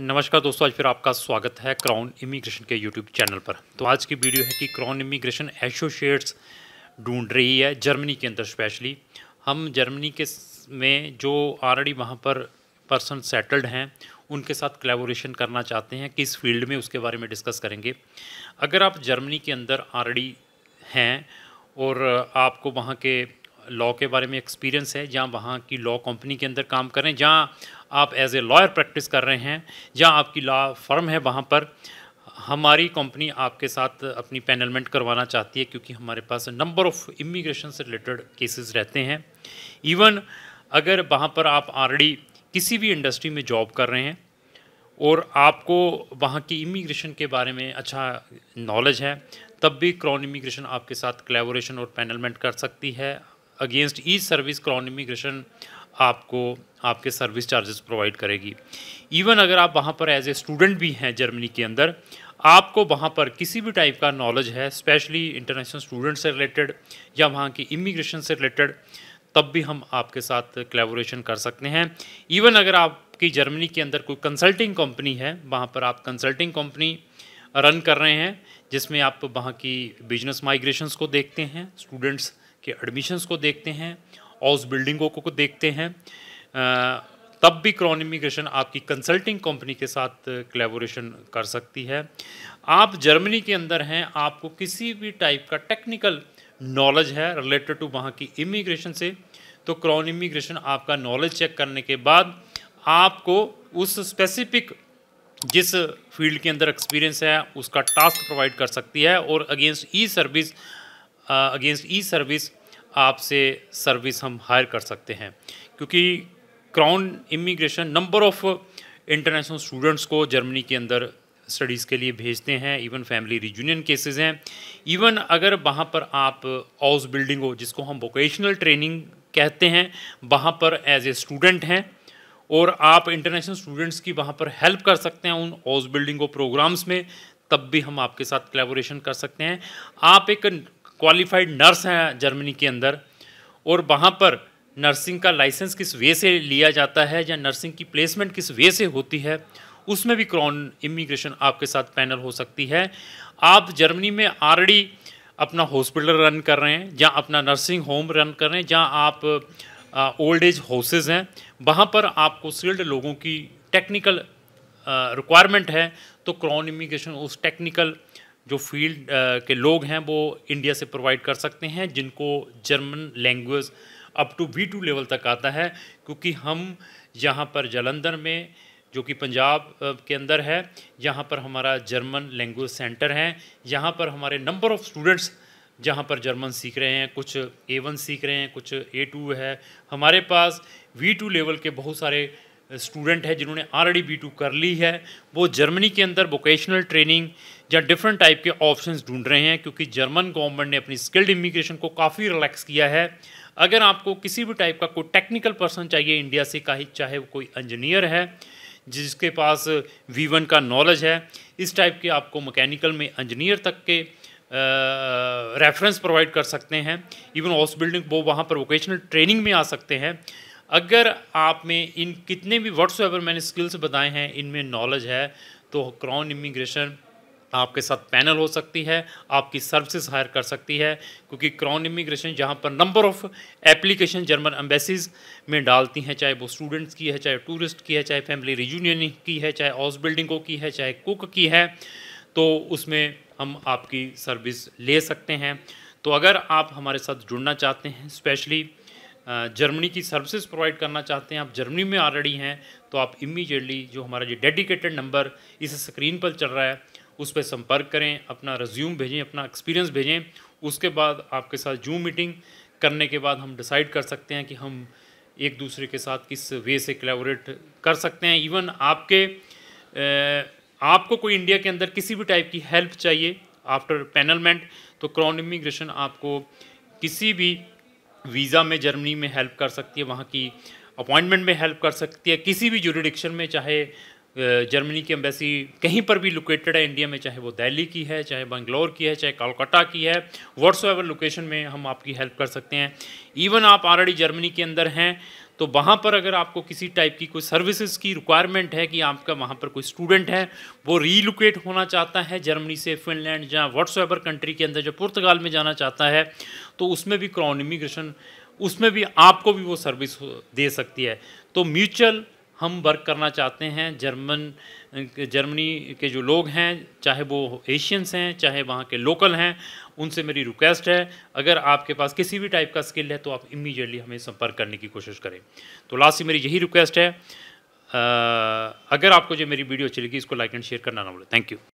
नमस्कार दोस्तों आज फिर आपका स्वागत है क्राउन इमिग्रेशन के यूट्यूब चैनल पर तो आज की वीडियो है कि क्राउन इमिग्रेशन एसोशिएट्स ढूंढ रही है जर्मनी के अंदर स्पेशली हम जर्मनी के में जो ऑलरेडी वहाँ पर पर्सन सेटल्ड हैं उनके साथ कलेबोरेशन करना चाहते हैं किस फील्ड में उसके बारे में डिस्कस करेंगे अगर आप जर्मनी के अंदर ऑलरेडी हैं और आपको वहाँ के लॉ के बारे में एक्सपीरियंस है जहाँ वहाँ की लॉ कंपनी के अंदर काम करें जहाँ आप एज ए लॉयर प्रैक्टिस कर रहे हैं जहाँ आपकी लॉ फर्म है वहाँ पर हमारी कंपनी आपके साथ अपनी पैनलमेंट करवाना चाहती है क्योंकि हमारे पास नंबर ऑफ़ इमिग्रेशन से रिलेटेड केसेस रहते हैं इवन अगर वहाँ पर आप ऑलरेडी किसी भी इंडस्ट्री में जॉब कर रहे हैं और आपको वहाँ की इमिग्रेशन के बारे में अच्छा नॉलेज है तब भी क्रॉन इमिग्रेशन आपके साथ कलेबोरेशन और पैनलमेंट कर सकती है against the service Crown Immigration आपको आपके सर्विस चार्जेस प्रोवाइड करेगी इवन अगर आप वहाँ पर एज ए स्टूडेंट भी हैं जर्मनी के अंदर आपको वहाँ पर किसी भी टाइप का नॉलेज है स्पेशली इंटरनेशनल स्टूडेंट से रिलेटेड या वहाँ की इमिग्रेशन से रिलेटेड तब भी हम आपके साथ कलेबोरेशन कर सकते हैं इवन अगर आपकी जर्मनी के अंदर कोई कंसल्टिंग कंपनी है वहाँ पर आप कंसल्टिंग कंपनी रन कर रहे हैं जिसमें आप वहाँ की बिजनेस माइग्रेशंस को देखते हैं स्टूडेंट्स के एडमिशन्स को देखते हैं हाउस बिल्डिंगों को, को देखते हैं तब भी क्रॉन इमिग्रेशन आपकी कंसल्टिंग कंपनी के साथ कलेबोरेशन कर सकती है आप जर्मनी के अंदर हैं आपको किसी भी टाइप का टेक्निकल नॉलेज है रिलेटेड टू वहाँ की इमिग्रेशन से तो क्रॉन इमिग्रेशन आपका नॉलेज चेक करने के बाद आपको उस स्पेसिफिक जिस फील्ड के अंदर एक्सपीरियंस है उसका टास्क प्रोवाइड कर सकती है और against the service against the service आपसे सर्विस हम हायर कर सकते हैं क्योंकि Crown Immigration number of international students को जर्मनी के अंदर स्टडीज़ के लिए भेजते हैं इवन फैमिली रिजूनियन केसेस हैं इवन अगर वहाँ पर आप हाउस बिल्डिंग हो जिसको हम वोकेशनल ट्रेनिंग कहते हैं वहाँ पर एज ए स्टूडेंट हैं और आप इंटरनेशनल स्टूडेंट्स की वहाँ पर हेल्प कर सकते हैं उन हाउस बिल्डिंग को प्रोग्राम्स में तब भी हम आपके साथ कलेबोरेशन कर सकते हैं आप एक क्वालिफाइड नर्स हैं जर्मनी के अंदर और वहाँ पर नर्सिंग का लाइसेंस किस वे से लिया जाता है या नर्सिंग की प्लेसमेंट किस वे से होती है उसमें भी क्रॉन इमिग्रेशन आपके साथ पैनल हो सकती है आप जर्मनी में ऑलरेडी अपना हॉस्पिटल रन कर रहे हैं या अपना नर्सिंग होम रन कर रहे हैं जहाँ आप ओल्ड एज हाउसेज़ हैं वहाँ पर आपको स्किल्ड लोगों की टेक्निकल रिक्वायरमेंट है तो क्रॉन इमिग्रेशन उस टेक्निकल जो फील्ड के लोग हैं वो इंडिया से प्रोवाइड कर सकते हैं जिनको German language up to B two level तक आता है क्योंकि हम यहाँ पर जलंधर में जो कि पंजाब के अंदर है यहाँ पर हमारा जर्मन लैंग्वेज सेंटर है यहाँ पर हमारे नंबर ऑफ़ स्टूडेंट्स जहाँ पर जर्मन सीख रहे हैं कुछ ए वन सीख रहे हैं कुछ ए टू है हमारे पास वी टू लेवल के बहुत सारे स्टूडेंट है जिन्होंने ऑलरेडी बी टू कर ली है वो जर्मनी के अंदर वोकेशनल ट्रेनिंग या डिफरेंट टाइप के ऑप्शंस ढूंढ रहे हैं क्योंकि जर्मन गवर्नमेंट ने अपनी स्किल्ड इमिग्रेशन को काफ़ी रिलैक्स किया है अगर आपको किसी भी टाइप का कोई टेक्निकल पर्सन चाहिए इंडिया से का ही चाहे वो कोई इंजीनियर है जिसके पास वी का नॉलेज है इस टाइप के आपको मैकेनिकल में इंजीनियर तक के रेफरेंस प्रोवाइड कर सकते हैं इवन हाउस बिल्डिंग वो वहाँ पर वोकेशनल ट्रेनिंग में आ सकते हैं अगर आप में इन कितने भी वर्ड्स एवर मैंने स्किल्स बताए हैं इनमें नॉलेज है तो क्राउन इमिग्रेशन आपके साथ पैनल हो सकती है आपकी सर्विसेज हायर कर सकती है क्योंकि क्राउन इमिग्रेशन जहाँ पर number of application German embassies में डालती हैं चाहे वो स्टूडेंट्स की है चाहे टूरिस्ट की है चाहे फैमिली रिजूनियन की है चाहे हाउस बिल्डिंग को की है चाहे कुक की है तो उसमें हम आपकी सर्विस ले सकते हैं तो अगर आप हमारे साथ जुड़ना चाहते हैं स्पेशली जर्मनी की सर्विसेज प्रोवाइड करना चाहते हैं आप जर्मनी में ऑलरेडी हैं तो आप इमीडिएटली जो हमारा ये डेडिकेटेड नंबर इस स्क्रीन पर चल रहा है उस पर संपर्क करें अपना रिज्यूम भेजें अपना एक्सपीरियंस भेजें उसके बाद आपके साथ जूम मीटिंग करने के बाद हम डिसाइड कर सकते हैं कि हम एक दूसरे के साथ किस वे से कलेबोरेट कर सकते हैं इवन आपके आपको कोई इंडिया के अंदर किसी भी टाइप की हेल्प चाहिए आफ्टर पैनलमेंट तो क्रॉन इमिग्रेशन आपको किसी भी वीज़ा में जर्मनी में हेल्प कर सकती है वहाँ की अपॉइंटमेंट में हेल्प कर सकती है किसी भी जुडिडिक्शन में चाहे जर्मनी की एम्बेसी कहीं पर भी लोकेटेड है इंडिया में चाहे वो दिल्ली की है चाहे बंगलोर की है चाहे कोलकाता की है वर्ड्स एवर लोकेशन में हम आपकी हेल्प कर सकते हैं इवन आप ऑलरेडी जर्मनी के अंदर हैं तो वहाँ पर अगर आपको किसी टाइप की कोई सर्विसेज की रिक्वायरमेंट है कि आपका वहाँ पर कोई स्टूडेंट है वो रीलोकेट होना चाहता है जर्मनी से फिनलैंड या व्हाट्सएवर कंट्री के अंदर जो पुर्तगाल में जाना चाहता है तो उसमें भी क्रॉन इमिग्रेशन उसमें भी आपको भी वो सर्विस दे सकती है तो म्यूचुअल हम वर्क करना चाहते हैं जर्मन जर्मनी के जो लोग हैं चाहे वो एशियंस हैं चाहे वहाँ के लोकल हैं उनसे मेरी रिक्वेस्ट है अगर आपके पास किसी भी टाइप का स्किल है तो आप इमीडिएटली हमें संपर्क करने की कोशिश करें तो लास्ट से मेरी यही रिक्वेस्ट है आ, अगर आपको जो मेरी वीडियो अच्छी लगी इसको लाइक एंड शेयर करना ना बोले थैंक यू